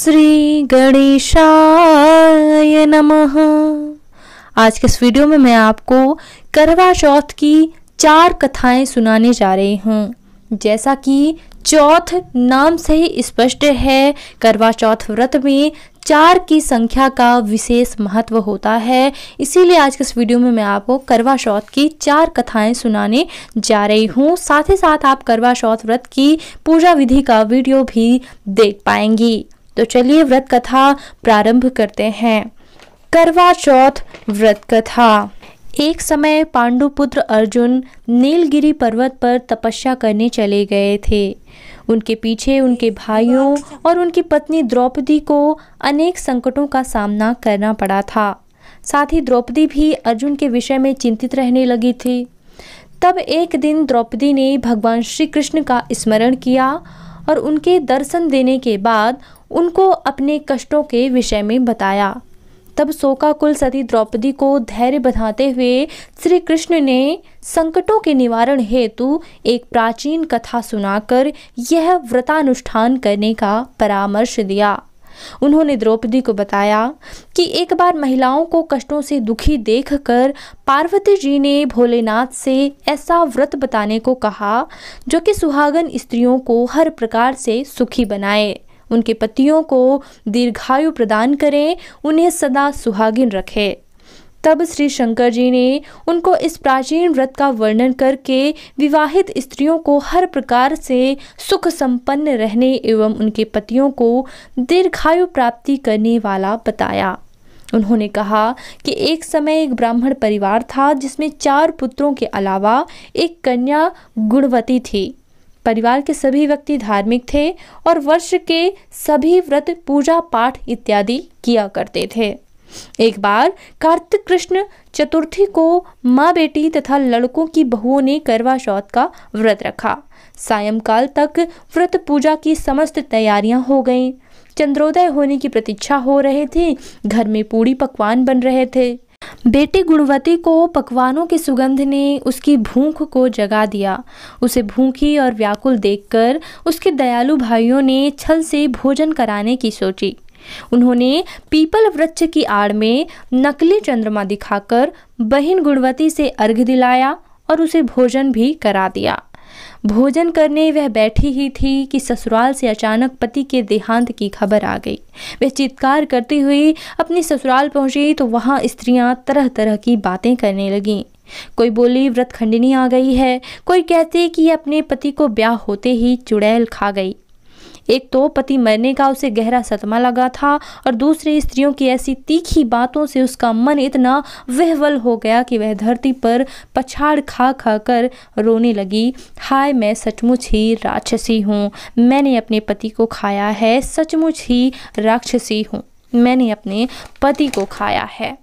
श्री नमः आज के इस वीडियो में मैं आपको करवा चौथ की चार कथाएं सुनाने जा रही हूँ जैसा कि चौथ नाम से ही स्पष्ट है करवा चौथ व्रत में चार की संख्या का विशेष महत्व होता है इसीलिए आज के इस वीडियो में मैं आपको करवा चौथ की चार कथाएं सुनाने जा रही हूँ साथ ही साथ आप करवा चौथ व्रत की पूजा विधि का वीडियो भी देख पाएंगी तो चलिए व्रत कथा प्रारंभ करते हैं करवा चौथ व्रत कथा एक समय पांडुपुत्र अर्जुन नीलगिरी पर्वत पर तपस्या करने चले गए थे उनके पीछे उनके भाइयों और उनकी पत्नी द्रौपदी को अनेक संकटों का सामना करना पड़ा था साथ ही द्रौपदी भी अर्जुन के विषय में चिंतित रहने लगी थी तब एक दिन द्रौपदी ने भगवान श्री कृष्ण का स्मरण किया और उनके दर्शन देने के बाद उनको अपने कष्टों के विषय में बताया तब शोकाकुल सती द्रौपदी को धैर्य बधाते हुए श्री कृष्ण ने संकटों के निवारण हेतु एक प्राचीन कथा सुनाकर यह व्रतानुष्ठान करने का परामर्श दिया उन्होंने द्रौपदी को बताया कि एक बार महिलाओं को कष्टों से दुखी देखकर पार्वती जी ने भोलेनाथ से ऐसा व्रत बताने को कहा जो कि सुहागन स्त्रियों को हर प्रकार से सुखी बनाए उनके पतियों को दीर्घायु प्रदान करें उन्हें सदा सुहागिन रखें तब श्री शंकर जी ने उनको इस प्राचीन व्रत का वर्णन करके विवाहित स्त्रियों को हर प्रकार से सुख संपन्न रहने एवं उनके पतियों को दीर्घायु प्राप्ति करने वाला बताया उन्होंने कहा कि एक समय एक ब्राह्मण परिवार था जिसमें चार पुत्रों के अलावा एक कन्या गुणवती थी परिवार के सभी व्यक्ति धार्मिक थे और वर्ष के सभी व्रत पूजा पाठ इत्यादि किया करते थे एक बार कार्तिक कृष्ण चतुर्थी को माँ बेटी तथा लड़कों की बहुओं ने करवा चौथ का व्रत रखा सायंकाल तक व्रत पूजा की समस्त तैयारियां हो गईं चंद्रोदय होने की प्रतीक्षा हो रहे थे घर में पूड़ी पकवान बन रहे थे बेटी गुणवती को पकवानों की सुगंध ने उसकी भूख को जगा दिया उसे भूखी और व्याकुल देखकर उसके दयालु भाइयों ने छल से भोजन कराने की सोची उन्होंने पीपल वृक्ष की आड़ में नकली चंद्रमा दिखाकर बहन गुणवती से अर्घ दिलाया और उसे भोजन भी करा दिया भोजन करने वह बैठी ही थी कि ससुराल से अचानक पति के देहांत की खबर आ गई वह चित्कार करती हुई अपनी ससुराल पहुंची तो वहाँ स्त्रियाँ तरह तरह की बातें करने लगीं कोई बोली व्रत खंडनी आ गई है कोई कहती कि अपने पति को ब्याह होते ही चुड़ैल खा गई एक तो पति मरने का उसे गहरा सदमा लगा था और दूसरी स्त्रियों की ऐसी तीखी बातों से उसका मन इतना वहवल हो गया कि वह धरती पर पछाड़ खा खा कर रोने लगी हाय मैं सचमुच ही राक्षसी हूँ मैंने अपने पति को खाया है सचमुच ही राक्षसी हूँ मैंने अपने पति को खाया है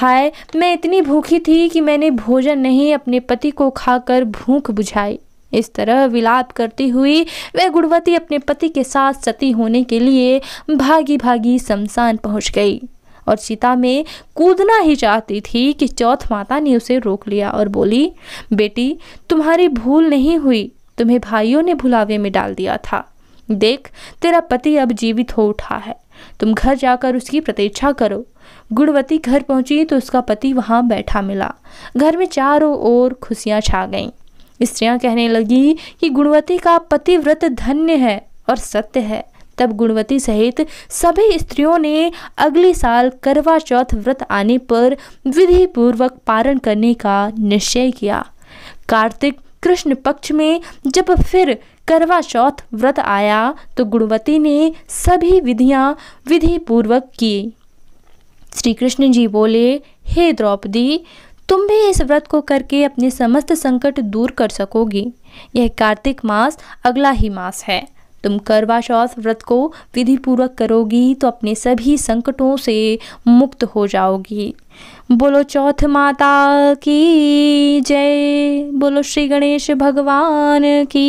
हाय मैं इतनी भूखी थी कि मैंने भोजन नहीं अपने पति को खाकर भूख बुझाई इस तरह विलाप करती हुई वह गुणवती अपने पति के साथ सती होने के लिए भागी भागी शमशान पहुंच गई और सीता में कूदना ही चाहती थी कि चौथ माता ने उसे रोक लिया और बोली बेटी तुम्हारी भूल नहीं हुई तुम्हें भाइयों ने भुलावे में डाल दिया था देख तेरा पति अब जीवित हो उठा है तुम घर जाकर उसकी प्रतीक्षा करो गुणवती घर पहुंची तो उसका पति वहां बैठा मिला घर में चारों ओर खुशियां छा गईं स्त्रियां कहने लगी कि गुणवती का पतिव्रत धन्य है और सत्य है तब गुणवती सहित सभी स्त्रियों ने अगले साल करवा चौथ व्रत आने पर विधि पूर्वक पारण करने का निश्चय किया कार्तिक कृष्ण पक्ष में जब फिर करवा चौथ व्रत आया तो गुणवती ने सभी विधियां विधि पूर्वक की श्री कृष्ण जी बोले हे द्रौपदी तुम भी इस व्रत को करके अपने समस्त संकट दूर कर सकोगी यह कार्तिक मास अगला ही मास है तुम करवा चौथ व्रत को विधिपूर्वक करोगी तो अपने सभी संकटों से मुक्त हो जाओगी बोलो चौथ माता की जय बोलो श्री गणेश भगवान की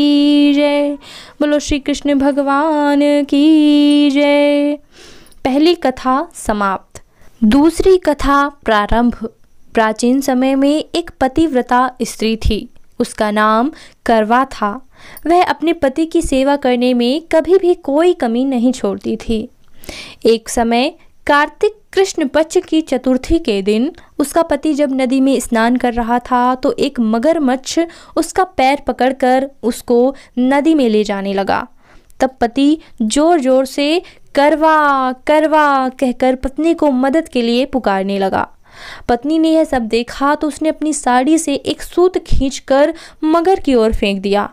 जय बोलो श्री कृष्ण भगवान की जय पहली कथा समाप्त दूसरी कथा प्रारंभ प्राचीन समय में एक पतिव्रता स्त्री थी उसका नाम करवा था वह अपने पति की सेवा करने में कभी भी कोई कमी नहीं छोड़ती थी एक समय कार्तिक कृष्ण पक्ष की चतुर्थी के दिन उसका पति जब नदी में स्नान कर रहा था तो एक मगरमच्छ उसका पैर पकड़कर उसको नदी में ले जाने लगा तब पति जोर जोर से करवा करवा कहकर पत्नी को मदद के लिए पुकारने लगा पत्नी ने यह सब देखा तो उसने अपनी साड़ी से एक सूत खींचकर मगर की ओर फेंक दिया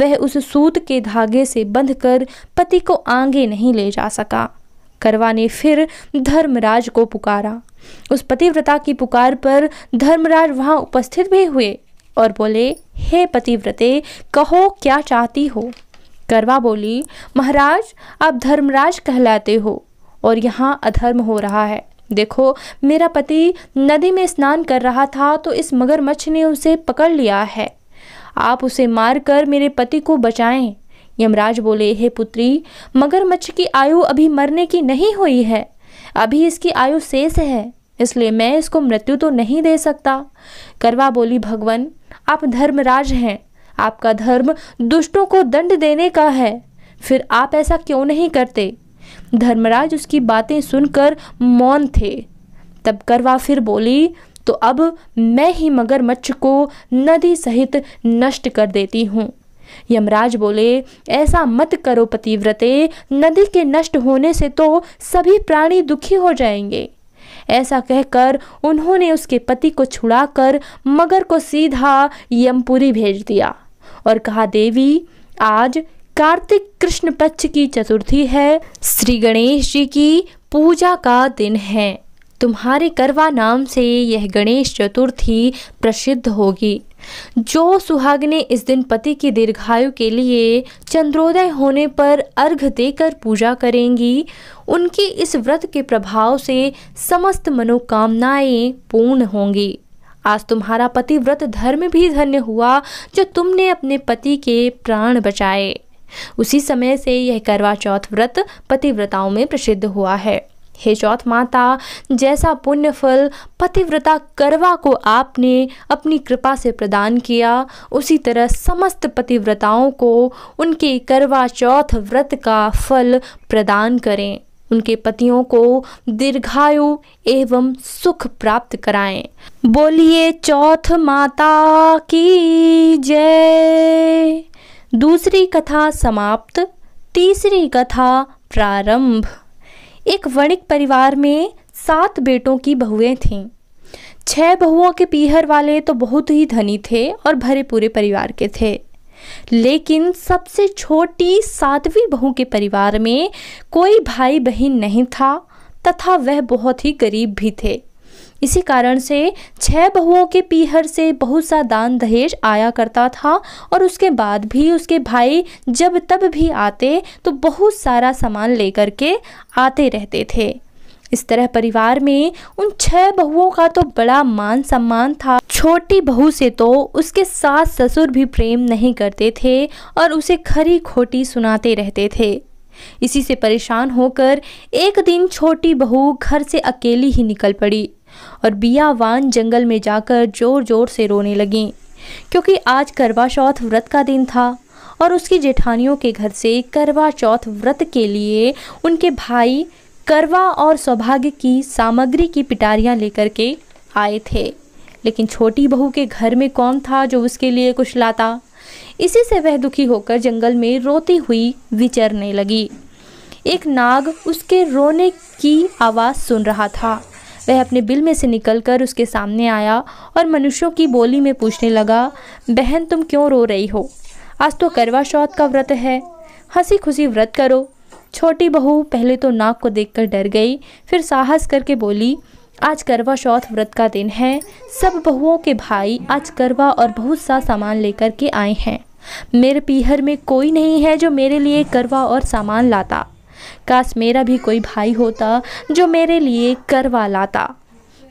वह उस सूत के धागे से बंधकर पति को आगे नहीं ले जा सका करवा ने फिर धर्मराज को पुकारा उस पतिव्रता की पुकार पर धर्मराज वहां उपस्थित भी हुए और बोले हे पतिव्रते कहो क्या चाहती हो करवा बोली महाराज आप धर्मराज कहलाते हो और यहाँ अधर्म हो रहा है देखो मेरा पति नदी में स्नान कर रहा था तो इस मगरमच्छ ने उसे पकड़ लिया है आप उसे मारकर मेरे पति को बचाएं यमराज बोले हे पुत्री मगरमच्छ की आयु अभी मरने की नहीं हुई है अभी इसकी आयु शेष है इसलिए मैं इसको मृत्यु तो नहीं दे सकता करवा बोली भगवान आप धर्मराज हैं आपका धर्म दुष्टों को दंड देने का है फिर आप ऐसा क्यों नहीं करते धर्मराज उसकी बातें सुनकर मौन थे तब करवा फिर बोली तो अब मैं ही मगरमच्छ को नदी सहित नष्ट कर देती हूँ यमराज बोले ऐसा मत करो पतिव्रते नदी के नष्ट होने से तो सभी प्राणी दुखी हो जाएंगे ऐसा कहकर उन्होंने उसके पति को छुड़ाकर मगर को सीधा यमपुरी भेज दिया और कहा देवी आज कार्तिक कृष्ण पक्ष की चतुर्थी है श्री गणेश जी की पूजा का दिन है तुम्हारे करवा नाम से यह गणेश चतुर्थी प्रसिद्ध होगी जो सुहागने इस दिन पति की दीर्घायु के लिए चंद्रोदय होने पर अर्घ देकर पूजा करेंगी उनकी इस व्रत के प्रभाव से समस्त मनोकामनाएं पूर्ण होंगी आज तुम्हारा पति व्रत धर्म भी धन्य हुआ जो तुमने अपने पति के प्राण बचाए उसी समय से यह करवा चौथ व्रत पतिव्रताओं में प्रसिद्ध हुआ है हे चौथ माता जैसा पुण्य फल पतिव्रता करवा को आपने अपनी कृपा से प्रदान किया उसी तरह समस्त पतिव्रताओं को उनके करवा चौथ व्रत का फल प्रदान करें उनके पतियों को दीर्घायु एवं सुख प्राप्त कराएं बोलिए चौथ माता की जय दूसरी कथा समाप्त तीसरी कथा प्रारंभ एक वणिक परिवार में सात बेटों की बहुएं थीं छह बहुओं के पीहर वाले तो बहुत ही धनी थे और भरे पूरे परिवार के थे लेकिन सबसे छोटी सातवीं बहू के परिवार में कोई भाई बहन नहीं था तथा वह बहुत ही गरीब भी थे इसी कारण से छह बहुओं के पीहर से बहुत सा दान दहेज आया करता था और उसके बाद भी उसके भाई जब तब भी आते तो बहुत सारा सामान लेकर के आते रहते थे इस तरह परिवार में उन छह बहुओं का तो बड़ा मान सम्मान था छोटी बहू से तो उसके सास ससुर भी प्रेम नहीं करते थे और उसे खरी खोटी सुनाते रहते थे इसी से परेशान होकर एक दिन छोटी बहू घर से अकेली ही निकल पड़ी और बियावान जंगल में जाकर जोर जोर से रोने लगीं क्योंकि आज करवा चौथ व्रत का दिन था और उसकी जेठानियों के घर से करवा चौथ व्रत के लिए उनके भाई करवा और सौभाग्य की सामग्री की पिटारियां लेकर के आए थे लेकिन छोटी बहू के घर में कौन था जो उसके लिए कुछ लाता इसी से वह दुखी होकर जंगल में रोती हुई विचरने लगी एक नाग उसके रोने की आवाज़ सुन रहा था वह अपने बिल में से निकलकर उसके सामने आया और मनुष्यों की बोली में पूछने लगा बहन तुम क्यों रो रही हो आज तो करवा चौथ का व्रत है हंसी खुशी व्रत करो छोटी बहू पहले तो नाक को देखकर डर गई फिर साहस करके बोली आज करवा चौथ व्रत का दिन है सब बहुओं के भाई आज करवा और बहुत सा सामान लेकर के आए हैं मेरे पीहर में कोई नहीं है जो मेरे लिए करवा और सामान लाता काश मेरा भी कोई भाई होता जो मेरे लिए करवा लाता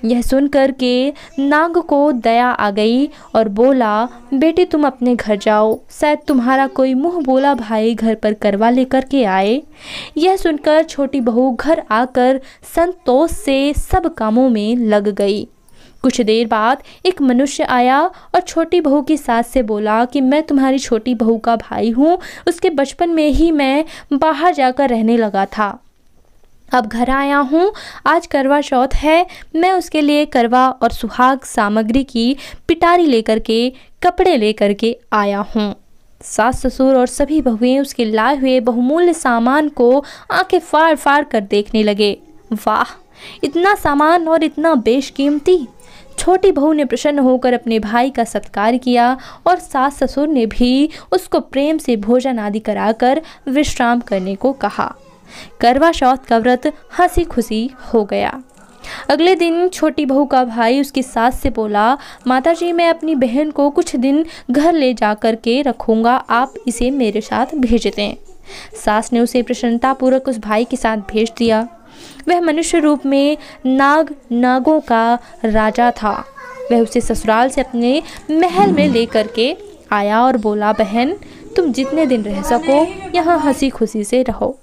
यह सुनकर के नाग को दया आ गई और बोला बेटे तुम अपने घर जाओ शायद तुम्हारा कोई मुंह बोला भाई घर पर करवा लेकर के आए यह सुनकर छोटी बहू घर आकर संतोष से सब कामों में लग गई कुछ देर बाद एक मनुष्य आया और छोटी बहू की सास से बोला कि मैं तुम्हारी छोटी बहू का भाई हूँ उसके बचपन में ही मैं बाहर जाकर रहने लगा था अब घर आया हूँ आज करवा चौथ है मैं उसके लिए करवा और सुहाग सामग्री की पिटारी लेकर के कपड़े लेकर के आया हूँ सास ससुर और सभी बहुएं उसके लाए हुए बहुमूल्य सामान को आंखें फाड़ फाड़ कर देखने लगे वाह इतना सामान और इतना बेशकीमती छोटी बहू ने प्रसन्न होकर अपने भाई का सत्कार किया और सास ससुर ने भी उसको प्रेम से भोजन आदि कराकर विश्राम करने को कहा करवा चौथ का व्रत हंसी खुशी हो गया अगले दिन छोटी बहू का भाई उसकी सास से बोला माताजी मैं अपनी बहन को कुछ दिन घर ले जा कर के रखूँगा आप इसे मेरे साथ भेज दें सास ने उसे प्रसन्नतापूर्वक उस भाई के साथ भेज दिया वह मनुष्य रूप में नाग नागों का राजा था वह उसे ससुराल से अपने महल में लेकर के आया और बोला बहन तुम जितने दिन रह सको यहाँ हंसी खुशी से रहो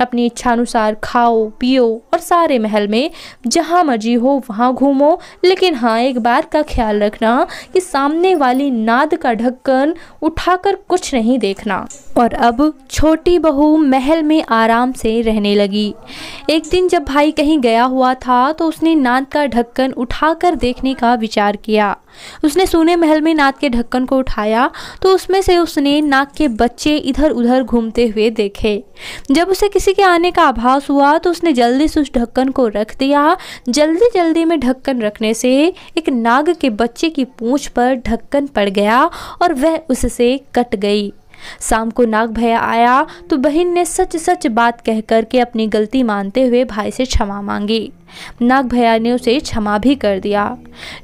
अपनी इच्छानुसार खाओ पियो और सारे महल में जहाँ मर्जी हो वहाँ घूमो लेकिन हाँ एक बात का ख्याल रखना कि सामने वाली नाद का ढक्कन उठाकर कुछ नहीं देखना और अब छोटी बहू महल में आराम से रहने लगी एक दिन जब भाई कहीं गया हुआ था तो उसने नाद का ढक्कन उठाकर देखने का विचार किया उसने सोने महल में नाद के ढक्कन को उठाया तो उसमें से उसने नाक के बच्चे इधर उधर घूमते हुए देखे जब उसे किसी के आने का आभास हुआ तो उसने जल्दी से उस ढक्कन को रख दिया जल्दी जल्दी में ढक्कन रखने से एक नाग के बच्चे की पूंछ पर ढक्कन पड़ गया और वह उससे कट गई शाम को नाग भैया आया तो बहन ने सच सच बात कह के अपनी गलती मानते हुए भाई से क्षमा मांगी नाग भैया ने उसे क्षमा भी कर दिया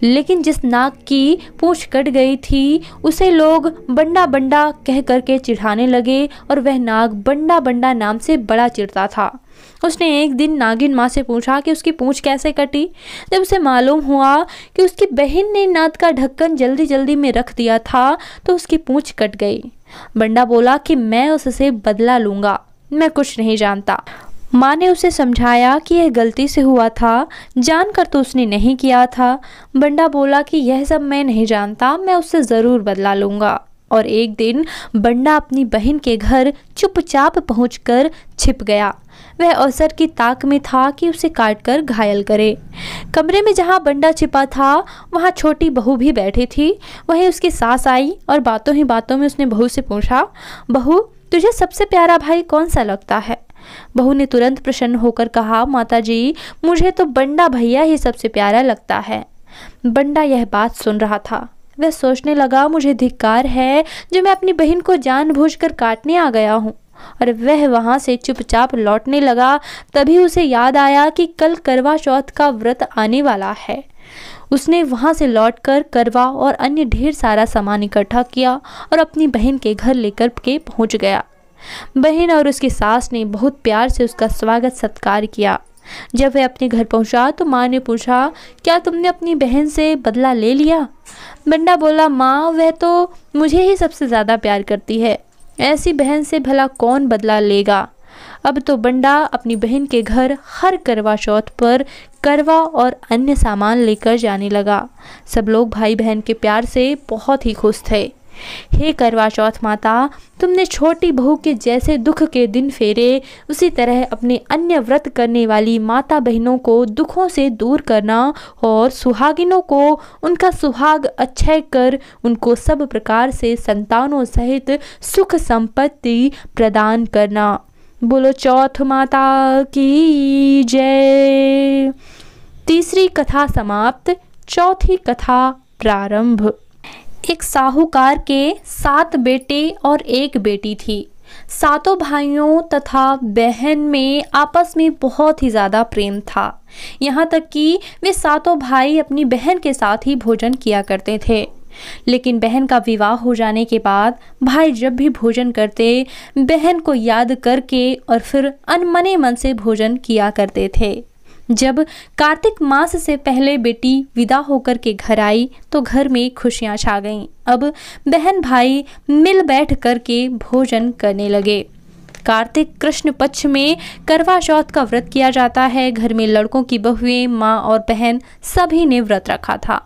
लेकिन जिस नाग की पूछ कट गई थी उसे लोग बंडा बंडा कह करके चिढ़ाने लगे और वह नाग बंडा बंडा नाम से बड़ा चिढ़ता था उसने एक दिन नागिन माँ से पूछा कि उसकी पूंछ कैसे कटी जब उसे मालूम हुआ कि उसकी बहन ने नाद का ढक्कन जल्दी जल्दी में रख दिया था तो उसकी पूंछ कट गई बंडा बोला कि मैं उससे बदला लूँगा मैं कुछ नहीं जानता माँ ने उसे समझाया कि यह गलती से हुआ था जानकर तो उसने नहीं किया था बंडा बोला कि यह सब मैं नहीं जानता मैं उससे ज़रूर बदला लूँगा और एक दिन बंडा अपनी बहन के घर चुपचाप पहुंचकर छिप गया वह अवसर की ताक में था कि उसे काटकर घायल करे कमरे में जहां बंडा छिपा था वहां छोटी बहू भी बैठी थी वहीं उसकी सास आई और बातों ही बातों में उसने बहू से पूछा बहू तुझे सबसे प्यारा भाई कौन सा लगता है बहू ने तुरंत प्रसन्न होकर कहा माता जी मुझे तो बंडा भैया ही सबसे प्यारा लगता है बंडा यह बात सुन रहा था वह सोचने लगा मुझे धिक्कार है जो मैं अपनी बहन को जानबूझकर काटने आ गया हूँ और वह वहाँ से चुपचाप लौटने लगा तभी उसे याद आया कि कल करवा चौथ का व्रत आने वाला है उसने वहाँ से लौटकर करवा और अन्य ढेर सारा सामान इकट्ठा किया और अपनी बहन के घर लेकर के पहुँच गया बहन और उसकी सास ने बहुत प्यार से उसका स्वागत सत्कार किया जब वह अपने घर पहुंचा तो माँ ने पूछा क्या तुमने अपनी बहन से बदला ले लिया बंडा बोला माँ वह तो मुझे ही सबसे ज़्यादा प्यार करती है ऐसी बहन से भला कौन बदला लेगा अब तो बंडा अपनी बहन के घर हर करवा चौथ पर करवा और अन्य सामान लेकर जाने लगा सब लोग भाई बहन के प्यार से बहुत ही खुश थे हे करवा चौथ माता तुमने छोटी बहू के जैसे दुख के दिन फेरे उसी तरह अपने अन्य व्रत करने वाली माता बहनों को दुखों से दूर करना और सुहागिनों को उनका सुहाग अच्छय कर उनको सब प्रकार से संतानों सहित सुख संपत्ति प्रदान करना बोलो चौथ माता की जय तीसरी कथा समाप्त चौथी कथा प्रारंभ एक साहूकार के सात बेटे और एक बेटी थी सातों भाइयों तथा बहन में आपस में बहुत ही ज़्यादा प्रेम था यहाँ तक कि वे सातों भाई अपनी बहन के साथ ही भोजन किया करते थे लेकिन बहन का विवाह हो जाने के बाद भाई जब भी भोजन करते बहन को याद करके और फिर अनमने मन से भोजन किया करते थे जब कार्तिक मास से पहले बेटी विदा होकर के घर आई तो घर में खुशियां छा गईं अब बहन भाई मिल बैठ कर के भोजन करने लगे कार्तिक कृष्ण पक्ष में करवा चौथ का व्रत किया जाता है घर में लड़कों की बहुएं माँ और बहन सभी ने व्रत रखा था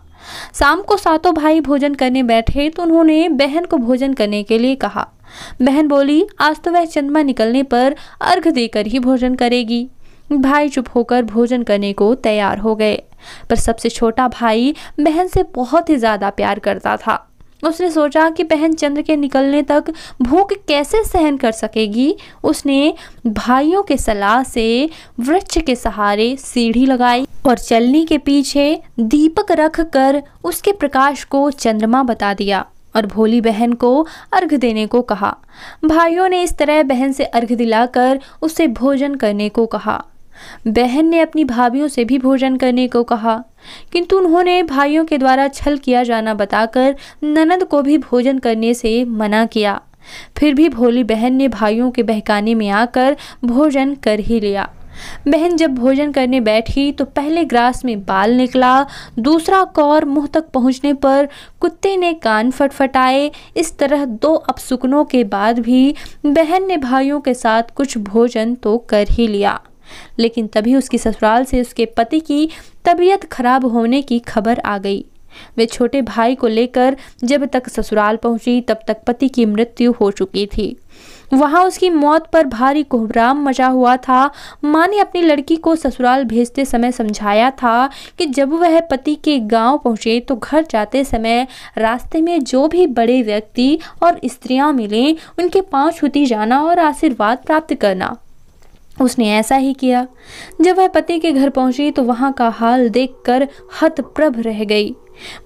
शाम को सातों भाई भोजन करने बैठे तो उन्होंने बहन को भोजन करने के लिए कहा बहन बोली आज तो वह चंद्रमा निकलने पर अर्घ देकर ही भोजन करेगी भाई चुप होकर भोजन करने को तैयार हो गए पर सबसे छोटा भाई बहन से बहुत ही ज़्यादा प्यार करता था उसने सोचा कि बहन चंद्र के निकलने तक भूख कैसे सहन कर सकेगी उसने भाइयों के सलाह से वृक्ष के सहारे सीढ़ी लगाई और चलनी के पीछे दीपक रख कर उसके प्रकाश को चंद्रमा बता दिया और भोली बहन को अर्घ देने को कहा भाइयों ने इस तरह बहन से अर्घ दिलाकर उसे भोजन करने को कहा बहन ने अपनी भाभियों से भी भोजन करने को कहा किंतु उन्होंने भाइयों के द्वारा छल किया जाना बताकर ननद को भी भोजन करने से मना किया फिर भी भोली बहन ने भाइयों के बहकाने में आकर भोजन कर ही लिया बहन जब भोजन करने बैठी तो पहले ग्रास में बाल निकला दूसरा कौर मुंह तक पहुंचने पर कुत्ते ने कान फटफटाए इस तरह दो अपसुकनों के बाद भी बहन ने भाइयों के साथ कुछ भोजन तो कर ही लिया लेकिन तभी उसकी ससुराल से उसके पति की तबीयत खराब होने की खबर आ गई वे छोटे भाई को लेकर जब तक ससुराल पहुंची तब तक पति की मृत्यु हो चुकी थी वहां उसकी मौत पर भारी कोहराम मचा हुआ था माँ ने अपनी लड़की को ससुराल भेजते समय समझाया था कि जब वह पति के गांव पहुंचे तो घर जाते समय रास्ते में जो भी बड़े व्यक्ति और स्त्रियां मिलें उनके पांव छूती जाना और आशीर्वाद प्राप्त करना उसने ऐसा ही किया जब वह पति के घर पहुंची तो वहां का हाल देखकर हतप्रभ रह गई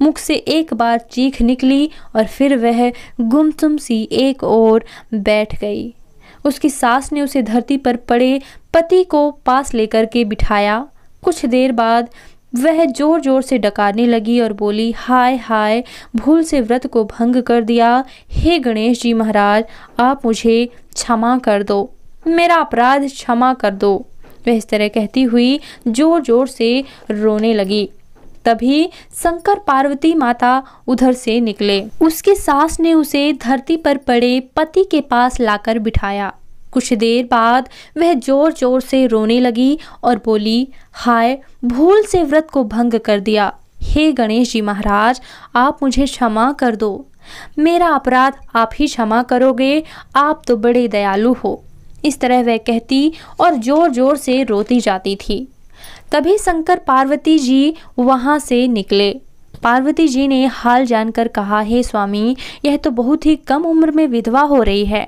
मुख से एक बार चीख निकली और फिर वह गुमसुम सी एक ओर बैठ गई उसकी सास ने उसे धरती पर पड़े पति को पास लेकर के बिठाया कुछ देर बाद वह जोर जोर से डकारने लगी और बोली हाय हाय भूल से व्रत को भंग कर दिया हे गणेश जी महाराज आप मुझे क्षमा कर दो मेरा अपराध क्षमा कर दो वह इस तरह कहती हुई जोर जोर से रोने लगी तभी शंकर पार्वती माता उधर से निकले उसके सास ने उसे धरती पर पड़े पति के पास लाकर बिठाया कुछ देर बाद वह जोर जोर से रोने लगी और बोली हाय भूल से व्रत को भंग कर दिया हे गणेश जी महाराज आप मुझे क्षमा कर दो मेरा अपराध आप ही क्षमा करोगे आप तो बड़े दयालु हो इस तरह वह कहती और ज़ोर ज़ोर से रोती जाती थी तभी शंकर पार्वती जी वहाँ से निकले पार्वती जी ने हाल जानकर कहा हे स्वामी यह तो बहुत ही कम उम्र में विधवा हो रही है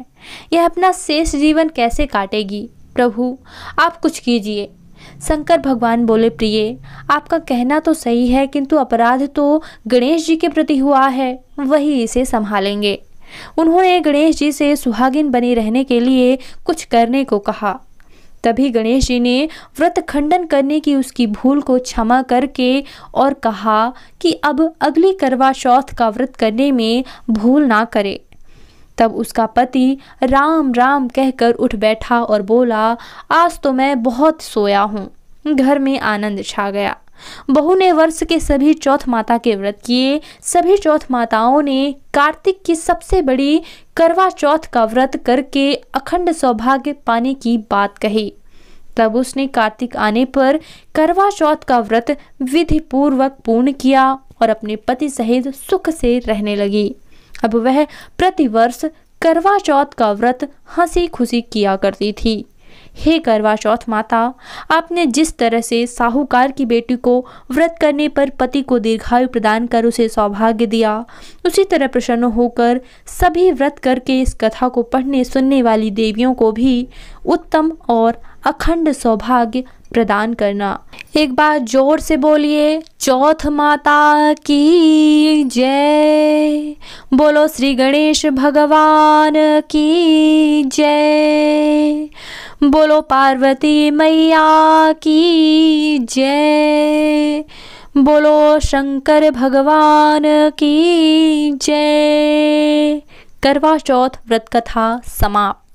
यह अपना शेष जीवन कैसे काटेगी प्रभु आप कुछ कीजिए शंकर भगवान बोले प्रिय आपका कहना तो सही है किंतु अपराध तो गणेश जी के प्रति हुआ है वही इसे संभालेंगे उन्होंने गणेश जी से सुहागिन बने रहने के लिए कुछ करने को कहा तभी गणेश जी ने व्रत खंडन करने की उसकी भूल को क्षमा करके और कहा कि अब अगली करवा चौथ का व्रत करने में भूल ना करे तब उसका पति राम राम कहकर उठ बैठा और बोला आज तो मैं बहुत सोया हूँ घर में आनंद छा गया बहू ने वर्ष के सभी चौथ माता के व्रत किए सभी चौथ माताओं ने कार्तिक की सबसे बड़ी करवा चौथ का व्रत करके अखंड सौभाग्य पाने की बात कही तब उसने कार्तिक आने पर करवा चौथ का व्रत विधि पूर्वक पूर्ण किया और अपने पति सहित सुख से रहने लगी अब वह प्रतिवर्ष करवा चौथ का व्रत हंसी खुशी किया करती थी हे करवा चौथ माता आपने जिस तरह से साहूकार की बेटी को व्रत करने पर पति को दीर्घायु प्रदान कर उसे सौभाग्य दिया उसी तरह प्रसन्न होकर सभी व्रत करके इस कथा को पढ़ने सुनने वाली देवियों को भी उत्तम और अखंड सौभाग्य प्रदान करना एक बार जोर से बोलिए चौथ माता की जय बोलो श्री गणेश भगवान की जय बोलो पार्वती मैया की जय बोलो शंकर भगवान की जय करवा चौथ व्रत कथा समाप्त